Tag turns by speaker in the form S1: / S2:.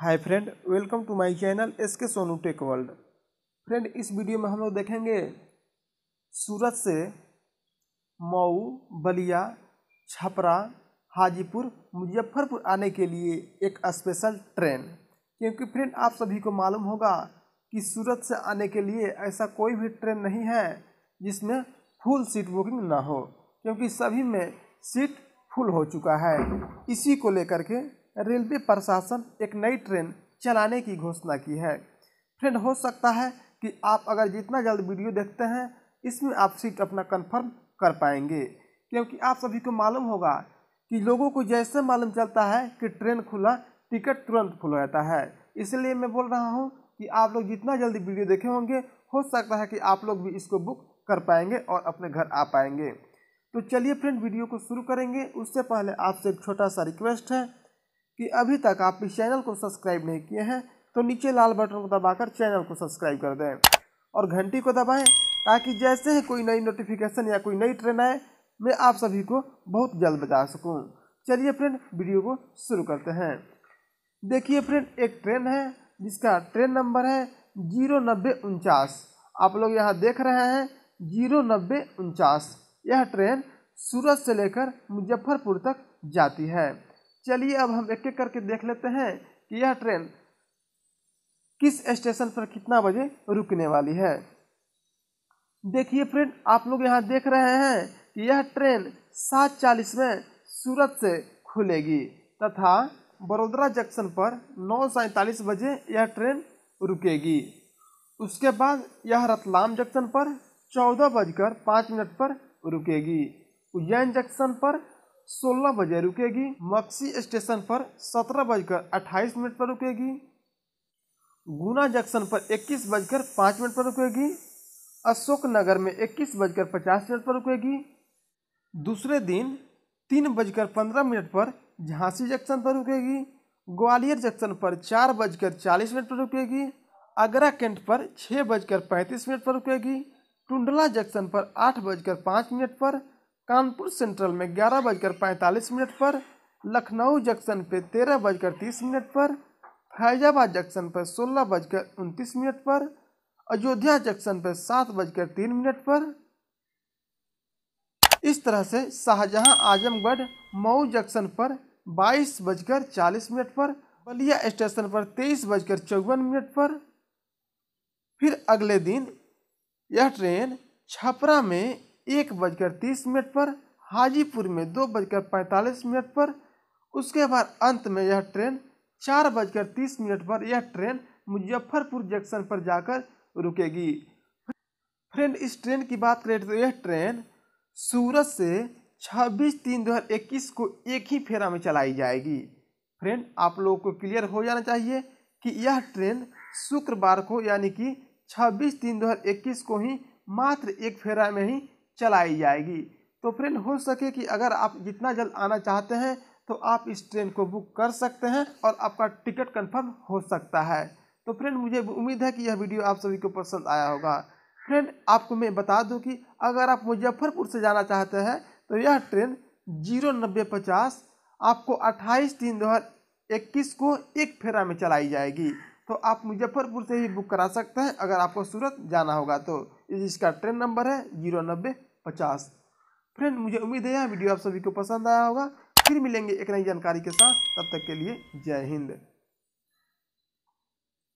S1: hi friend welcome to my channel S K Sonu tech world friend इस video में हम लोग देखेंगे सूरत से मऊ बलिया छपरा हाजीपुर मुजफ्फरपुर आने के लिए एक स्पेशल ट्रेन क्योंकि फ्रेंड आप सभी को मालूम होगा कि सूरत से आने के लिए ऐसा कोई भी ट्रेन नहीं है जिसमें फुल सीट बुकिंग ना हो क्योंकि सभी में सीट फुल हो चुका है इसी को लेकर के रेलवे प्रशासन एक नई ट्रेन चलाने की घोषणा की है फ्रेंड हो सकता है कि आप अगर जितना जल्द वीडियो देखते हैं इसमें आप सीट अपना कंफर्म कर पाएंगे क्योंकि आप सभी को मालूम होगा कि लोगों को जैसे मालूम चलता है कि ट्रेन खुला टिकट तुरंत खुल जाता है इसलिए मैं बोल रहा हूँ कि आप लोग जितना जल्दी वीडियो देखे होंगे हो सकता है कि आप लोग भी इसको बुक कर पाएंगे और अपने घर आ पाएंगे तो चलिए फ्रेंड वीडियो को शुरू करेंगे उससे पहले आपसे एक छोटा सा रिक्वेस्ट है कि अभी तक आप इस चैनल को सब्सक्राइब नहीं किए हैं तो नीचे लाल बटन को दबाकर चैनल को सब्सक्राइब कर दें और घंटी को दबाएं ताकि जैसे ही कोई नई नोटिफिकेशन या कोई नई ट्रेन आए मैं आप सभी को बहुत जल्द बता सकूं चलिए फ्रेंड वीडियो को शुरू करते हैं देखिए फ्रेंड एक ट्रेन है जिसका ट्रेन नंबर है जीरो नब्बे उनचास आप लोग यहाँ देख रहे हैं जीरो नब्बे उनचास यह ट्रेन सूरत से लेकर मुजफ्फरपुर तक जाती है चलिए अब हम एक एक करके देख लेते हैं कि यह ट्रेन किस स्टेशन पर कितना बजे रुकने वाली है देखिए फ्रेंड आप लोग यहाँ देख रहे हैं कि यह ट्रेन सात चालीस में सूरत से खुलेगी तथा बड़ोदरा जंक्शन पर नौ सैंतालीस बजे यह ट्रेन रुकेगी उसके बाद यह रतलाम जंक्शन पर चौदह बजकर पाँच मिनट पर रुकेगी उज्जैन जंक्शन पर सोलह बजे रुकेगी मक्सी स्टेशन पर सत्रह बजकर अट्ठाईस मिनट पर रुकेगी गुना जंक्शन पर इक्कीस बजकर पाँच मिनट पर रुकेगी अशोक नगर में इक्कीस बजकर पचास मिनट पर रुकेगी दूसरे दिन तीन बजकर पंद्रह मिनट पर झांसी जंक्शन पर रुकेगी ग्वालियर जंक्शन पर चार बजकर चालीस मिनट पर रुकेगी आगरा कैंट पर छः बजकर पैंतीस मिनट पर रुकेगी टुंडला जंक्शन पर आठ बजकर पाँच मिनट पर कानपुर सेंट्रल में ग्यारह बजकर पैंतालीस मिनट पर लखनऊ जंक्शन पर तेरह बजकर तीस मिनट पर फैजाबाद जंक्शन पर सोलह बजकर उनतीस मिनट पर अयोध्या जंक्शन पर सात बजकर तीन मिनट पर इस तरह से शाहजहां आजमगढ़ मऊ जंक्शन पर बाईस बजकर चालीस मिनट पर बलिया स्टेशन पर तेईस बजकर चौवन मिनट पर फिर अगले दिन यह ट्रेन छपरा में एक बजकर तीस मिनट पर हाजीपुर में दो बजकर पैंतालीस मिनट पर उसके बाद अंत में यह ट्रेन चार बजकर तीस मिनट पर यह ट्रेन मुजफ्फरपुर जंक्शन पर जाकर रुकेगी फ्रेंड इस ट्रेन की बात करें तो यह ट्रेन सूरत से 26 तीन 2021 को एक ही फेरा में चलाई जाएगी फ्रेंड आप लोगों को क्लियर हो जाना चाहिए कि यह ट्रेन शुक्रवार को यानी कि 26 तीन 2021 को ही मात्र एक फेरा में ही चलाई जाएगी तो फ्रेंड हो सके कि अगर आप जितना जल्द आना चाहते हैं तो आप इस ट्रेन को बुक कर सकते हैं और आपका टिकट कंफर्म हो सकता है तो फ्रेंड मुझे उम्मीद है कि यह वीडियो आप सभी को पसंद आया होगा फ्रेंड आपको मैं बता दूं कि अगर आप मुजफ्फरपुर से जाना चाहते हैं तो यह ट्रेन जीरो नब्बे पचास आपको अट्ठाईस तीन दो हज़ार इक्कीस को एक फेरा में चलाई जाएगी तो आप मुजफ्फरपुर से ही बुक करा सकते हैं अगर आपको सूरत जाना होगा तो इसका ट्रेन नंबर है जीरो नब्बे पचास फ्रेंड मुझे उम्मीद है यह वीडियो आप सभी को पसंद आया होगा फिर मिलेंगे एक नई जानकारी के साथ तब तक के लिए जय हिंद